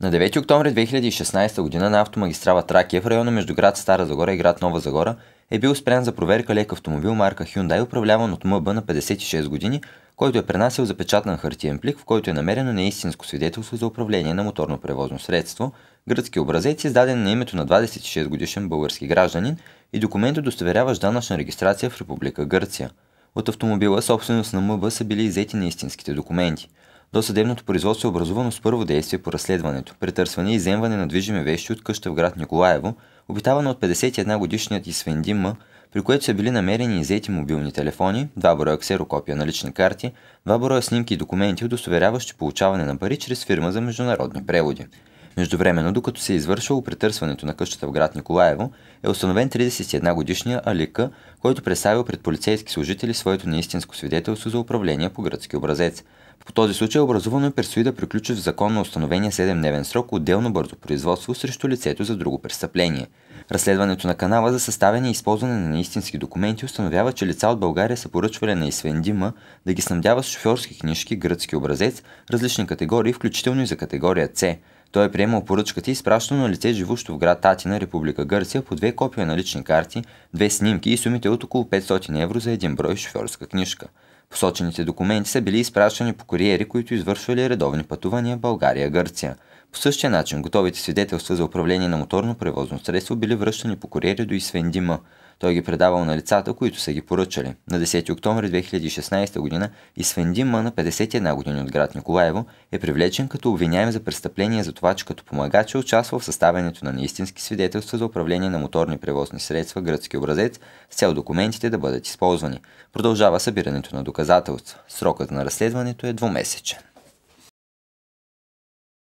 На 9 октомври 2016 година на автомагистрала Тракия в района между град Стара Загора и град Нова Загора е бил спрян за проверка лек автомобил марка Hyundai, управляван от МБ на 56 години, който е пренасил запечатан хартиен плик, в който е намерено неистинско свидетелство за управление на моторно превозно средство, гръцки образец, издаден на името на 26 годишен български гражданин и документ удостоверяващ данъчна регистрация в Република Гърция. От автомобила собственост на МБ са били иззети неистинските документи – съдебното производство е образувано с първо действие по разследването, претърсване и иземване на движими вещи от къща в град Николаево, обитавана от 51 годишният Исвендим М, при което са били намерени и изети мобилни телефони, два броя ксерокопия на лични карти, два броя снимки и документи, удостоверяващи получаване на пари чрез фирма за международни преводи. Междувременно, докато се е извършвало претърсването на къщата в град Николаево, е установен 31-годишния Алика, който представил пред полицейски служители своето неистинско свидетелство за управление по гръцки образец. По този случай е образувано и предстои да приключи в законно установения 7-дневен срок отделно бързо производство срещу лицето за друго престъпление. Разследването на канала за съставяне и използване на неистински документи установява, че лица от България са поръчвали на Исвендима да ги снабдява с шофьорски книжки гръцки образец различни категории, включително и за категория С. Той е приемал поръчката и изпращал на лице, живущо в град Атина, Република Гърция, по две копия на лични карти, две снимки и сумите от около 500 евро за един брой шофьорска книжка. Посочените документи са били изпращани по куриери, които извършвали редовни пътувания България-Гърция. По същия начин готовите свидетелства за управление на моторно превозно средство били връщани по куриери до Исвендима. Той ги предавал на лицата, които са ги поръчали. На 10 октомври 2016 година Исвен Дима на 51 години от град Николаево е привлечен като обвиняем за престъпление за това, че като помагач е участвал в съставянето на неистински свидетелства за управление на моторни превозни средства гръцки образец с цел документите да бъдат използвани. Продължава събирането на доказателства. Срокът на разследването е двумесечен.